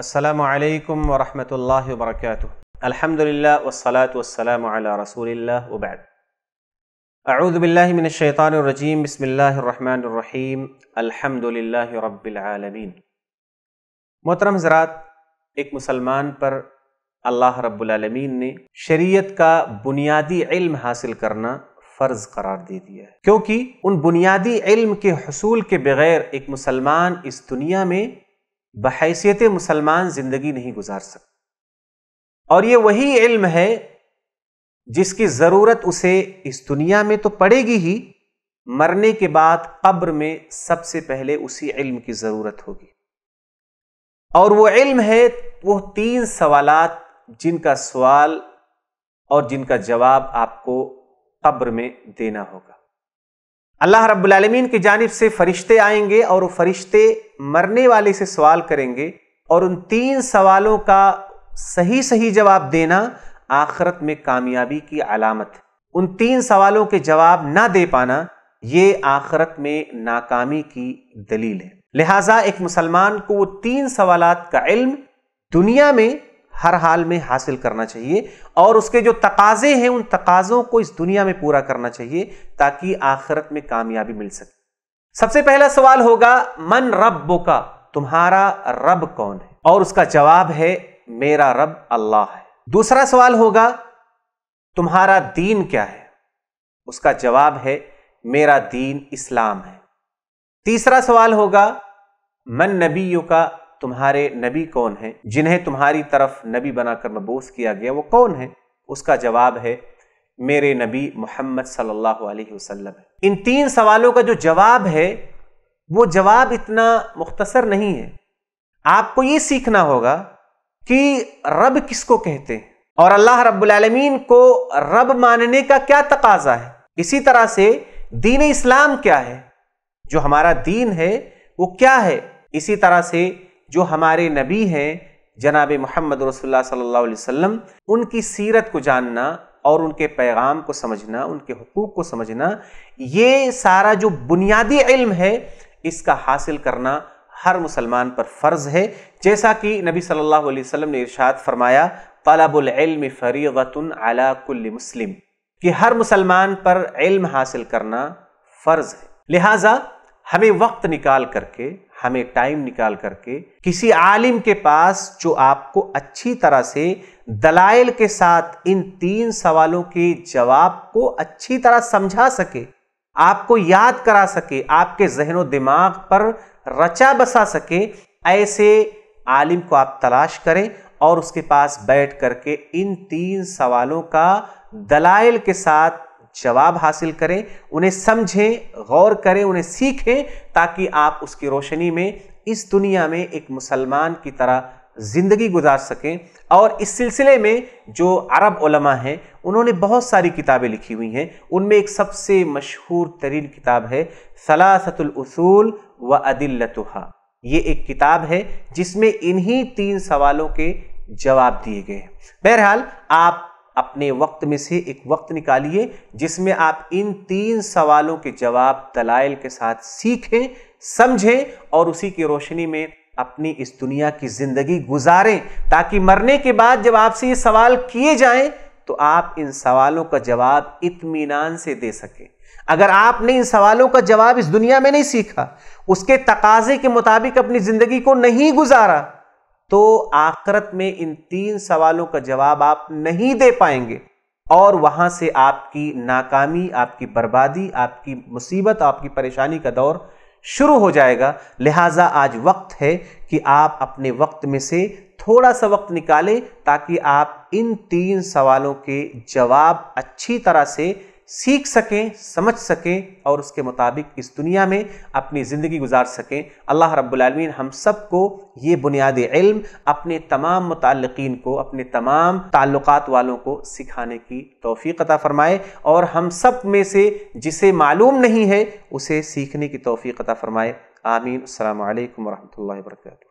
असलकम वरहमल वर्क अलहमदिल्ला वसलात वसलम रसूल वबैद अरुदबिल्लिमिनशैतानरजीम बसमीम अलहमदिल्ला रबालमीन मोहतरम ज़रात एक मुसलमान पर अल्लाह रब्बुलमीन ने शरीयत का बुनियादी इल्म हासिल करना फ़र्ज़ करार दे दिया है क्योंकि उन बुनियादी इल्म के हसूल के बगैर एक मुसलमान इस दुनिया में बहैसियत मुसलमान जिंदगी नहीं गुजार सकते और ये वही इल्म है जिसकी ज़रूरत उसे इस दुनिया में तो पड़ेगी ही मरने के बाद कब्र में सबसे पहले उसी इल्म की ज़रूरत होगी और वो इल्म है वो तीन सवालात जिनका सवाल और जिनका जवाब आपको कब्र में देना होगा अल्लाह रब्बुलमीन की जानब से फरिश्ते आएंगे और वो फरिश्ते मरने वाले से सवाल करेंगे और उन तीन सवालों का सही सही जवाब देना आखरत में कामयाबी की अलामत उन तीन सवालों के जवाब ना दे पाना ये आखरत में नाकामी की दलील है लिहाजा एक मुसलमान को वो तीन सवाल का इल्म दुनिया में हर हाल में हासिल करना चाहिए और उसके जो तकाजे हैं उन तकाज़ों को इस दुनिया में पूरा करना चाहिए ताकि आखिरत में कामयाबी मिल सके सबसे पहला सवाल होगा मन रब का तुम्हारा रब कौन है और उसका जवाब है मेरा रब अल्लाह है दूसरा सवाल होगा तुम्हारा दीन क्या है उसका जवाब है मेरा दीन इस्लाम है तीसरा सवाल होगा मन नबी का तुम्हारे नबी कौन हैं जिन्हें तुम्हारी तरफ नबी बनाकर मबूस किया गया वो कौन है उसका जवाब है मेरे नबी मोहम्मद सल्लल्लाहु अलैहि वसल्लम इन तीन सवालों का जो जवाब है वो जवाब इतना मुख्तसर नहीं है आपको ये सीखना होगा कि रब किसको कहते हैं और अल्लाह रब्बुलमीन को रब मानने का क्या तकाजा है इसी तरह से दीन इस्लाम क्या है जो हमारा दीन है वो क्या है इसी तरह से जो हमारे नबी हैं जनाब मोहम्मद रसोल्ला सल्ला अलैहि उनकी सीरत को जानना और उनके पैगाम को समझना उनके हकूक़ को समझना ये सारा जो बुनियादी इल्म है इसका हासिल करना हर मुसलमान पर फ़र्ज़ है जैसा कि नबी सल्ला वसम ने इर्शाद फरमाया तलबुल्म फ़रीगतन अला मुस्लिम कि हर मुसलमान पर इल्म हासिल करना फ़र्ज़ है लिहाजा हमें वक्त निकाल करके हमें टाइम निकाल करके किसी आलिम के पास जो आपको अच्छी तरह से दलाइल के साथ इन तीन सवालों के जवाब को अच्छी तरह समझा सके आपको याद करा सके आपके जहनो दिमाग पर रचा बसा सके ऐसे आलिम को आप तलाश करें और उसके पास बैठ करके इन तीन सवालों का दलाइल के साथ जवाब हासिल करें उन्हें समझें गौर करें उन्हें सीखें ताकि आप उसकी रोशनी में इस दुनिया में एक मुसलमान की तरह ज़िंदगी गुजार सकें और इस सिलसिले में जो अरब उलमा हैं उन्होंने बहुत सारी किताबें लिखी हुई हैं उनमें एक सबसे मशहूर तरीन किताब है सलासतुलसूल व अदिल्लतहा ये एक किताब है जिसमें इन्हीं तीन सवालों के जवाब दिए गए हैं बहरहाल आप अपने वक्त में से एक वक्त निकालिए जिसमें आप इन तीन सवालों के जवाब दलाइल के साथ सीखें समझें और उसी की रोशनी में अपनी इस दुनिया की जिंदगी गुजारें ताकि मरने के बाद जब आपसे ये सवाल किए जाएं तो आप इन सवालों का जवाब इत्मीनान से दे सकें अगर आपने इन सवालों का जवाब इस दुनिया में नहीं सीखा उसके तकाजे के मुताबिक अपनी ज़िंदगी को नहीं गुजारा तो आकृत में इन तीन सवालों का जवाब आप नहीं दे पाएंगे और वहां से आपकी नाकामी आपकी बर्बादी आपकी मुसीबत आपकी परेशानी का दौर शुरू हो जाएगा लिहाजा आज वक्त है कि आप अपने वक्त में से थोड़ा सा वक्त निकालें ताकि आप इन तीन सवालों के जवाब अच्छी तरह से सीख सकें समझ सकें और उसके मुताबिक इस दुनिया में अपनी ज़िंदगी गुजार सकें अल्लाह रब्लमिन हम सब को ये बुनियादी इल्म अपने तमाम मतलकिन को अपने तमाम ताल्लुक़ वालों को सिखाने की तोफ़ी अता फ़रमाए और हम सब में से जिसे मालूम नहीं है उसे सीखने की तोफ़ी अता फ़रमाए आमीन अल्लाम वरहमल वर्का